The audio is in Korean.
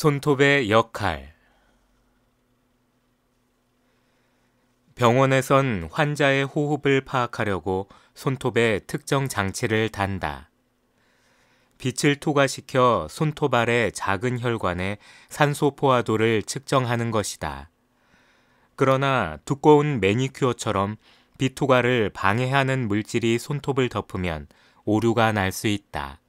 손톱의 역할 병원에선 환자의 호흡을 파악하려고 손톱에 특정 장치를 단다. 빛을 투과시켜 손톱 아래 작은 혈관에 산소 포화도를 측정하는 것이다. 그러나 두꺼운 매니큐어처럼 빛투과를 방해하는 물질이 손톱을 덮으면 오류가 날 수 있다.